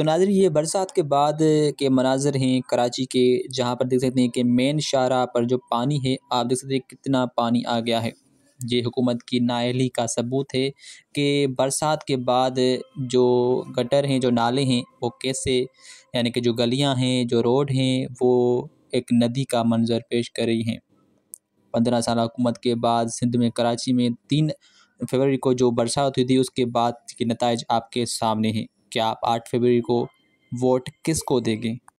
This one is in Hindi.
तो नाजर ये बरसात के बाद के मनाजर हैं कराची के जहाँ पर देख सकते हैं कि मेन शाहरा पर जो पानी है आप देख सकते हैं कितना पानी आ गया है ये हुकूमत की नाअहली का सबूत है कि बरसात के बाद जो गटर हैं जो नाले हैं वो कैसे यानी कि जो गलियां हैं जो रोड हैं वो एक नदी का मंजर पेश कर रही हैं पंद्रह साल हुकूमत के बाद सिंध में कराची में तीन फरवरी को जो बरसात हुई थी उसके बाद के नतज आपके सामने हैं क्या आप आठ फरवरी को वोट किसको देंगे